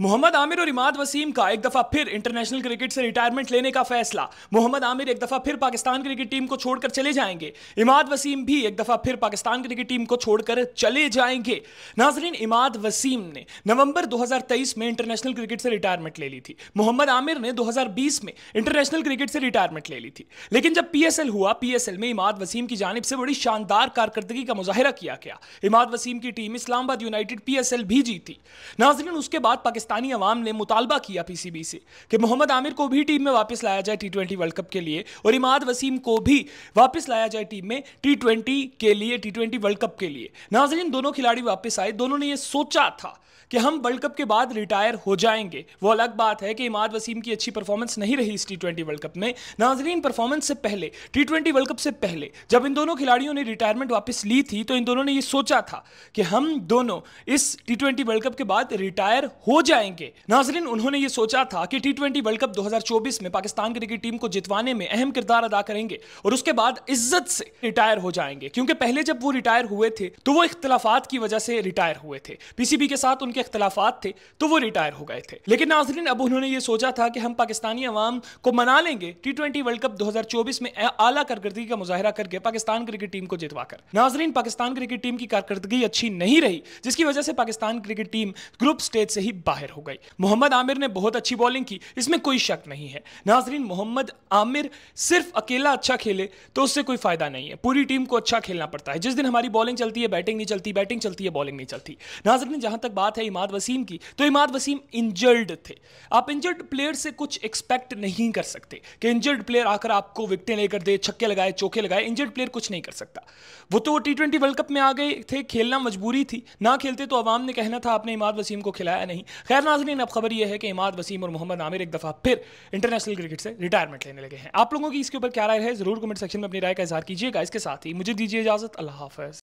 मोहम्मद आमिर और इमाद वसीम का एक दफा फिर इंटरनेशनल क्रिकेट से रिटायरमेंट लेने का फैसला मोहम्मद आमिर एक दफा फिर पाकिस्तान क्रिकेट टीम को छोड़कर चले जाएंगे इमाद वसीम भी एक दफा फिर पाकिस्तान क्रिकेट टीम को छोड़कर चले जाएंगे नाजरीन इमाद वसीम ने नवंबर 2023 में इंटरनेशनल क्रिकेट से रिटायरमेंट ले ली थी मोहम्मद आमिर ने दो में इंटरनेशनल क्रिकेट से रिटायरमेंट ले ली थी लेकिन जब पी हुआ पी में इमाद वसीम की जानब से बड़ी शानदार कारकर्दगी का मुजाहरा किया गया इमाद वसीम की टीम इस्लामाबाद यूनाइटेड पी भी जीती नाजरीन उसके बाद पाकिस्तान पाकिस्तानी अवाम ने मुतालबा किया पीसीबी से कि मोहम्मद आमिर को भी टीम में वापस लाया जाए टी ट्वेंटी वर्ल्ड कप के लिए और इमाद वसीम को भी वापस लाया जाए टीम में टी ट्वेंटी के लिए टी ट्वेंटी वर्ल्ड कप के लिए नाजरीन दोनों खिलाड़ी वापस आए दोनों ने यह सोचा था कि हम वर्ल्ड कप के बाद रिटायर हो जाएंगे वो अलग बात है कि इमाद वसीम की अच्छी परफॉर्मेंस नहीं रही इस टी ट्वेंटी वर्ल्ड कप में नाजरीन परफॉर्मेंस से पहले टी ट्वेंटी वर्ल्ड कप से पहले जब इन दोनों खिलाड़ियों ने रिटायरमेंट वापस ली थी तो इन दोनों ने ये सोचा था कि हम दोनों इस टी ट्वेंटी वर्ल्ड कप के बाद रिटायर हो जाए जाएंगे नाजरीन उन्होंने ये सोचा था कि टी ट्वेंटी वर्ल्ड कप 2024 में पाकिस्तान क्रिकेट टीम को जितवाने में अहम किरदार अदा करेंगे और उसके बाद इज्जत से रिटायर हो जाएंगे क्योंकि पहले जब वो रिटायर हुए थे तो वो इख्तलाफात की वजह से रिटायर हुए थे पीसीबी के साथ उनके इख्तलाफात थे तो वो रिटायर हो गए थे लेकिन नाजरीन अब उन्होंने ये सोचा था कि हम पाकिस्तानी अवाम को मना लेंगे टी ट्वेंटी वर्ल्ड कप 2024 में आला कारकर्दगी का मुजाहरा करके पाकिस्तान क्रिकेट टीम को जितवाकर नाजरीन पाकिस्तान क्रिकेट टीम की कारकर्दगी अच्छी नहीं रही जिसकी वजह से Pakistan cricket team group stage से ही बाहर बाहर हो गई मोहम्मद आमिर ने बहुत अच्छी बॉलिंग की इसमें कोई शक नहीं है नाजरीन मोहम्मद आमिर सिर्फ अकेला अच्छा खेले तो उससे कोई फायदा नहीं है पूरी टीम को अच्छा खेलना पड़ता है जिस दिन हमारी बॉलिंग चलती है बैटिंग नहीं चलती बैटिंग चलती है बॉलिंग नहीं चलती नाजरीन जहां तक बात है इमाद वसीम की तो इमाद वसीम इंजर्ड थे आप इंजर्ड प्लेयर से कुछ एक्सपेक्ट नहीं कर सकते कि इंजर्ड प्लेयर आकर आपको विकटें लेकर दे छक्के लगाए चौके लगाए इंजर्ड प्लेयर कुछ नहीं कर सकता वो तो टी ट्वेंटी वर्ल्ड कप में आ गए थे खेलना मजबूरी थी ना खेलते तो आवाम ने कहना था आपने इमाद वसीम को खिलाया नहीं खैर नाजरीन अब खबर यह है कि इमाद वसीम और मोहम्मद आमिर एक दफ़ा फिर इंटरनेशनल क्रिकेट से रिटायरमेंट लेने लगे हैं आप लोगों की इसके ऊपर क्या राय है जरूर कमेंट सेक्शन में अपनी राय का इजहार कीजिएगा इसके साथ ही मुझे दीजिए इजाज़त अल्लाह हाफ़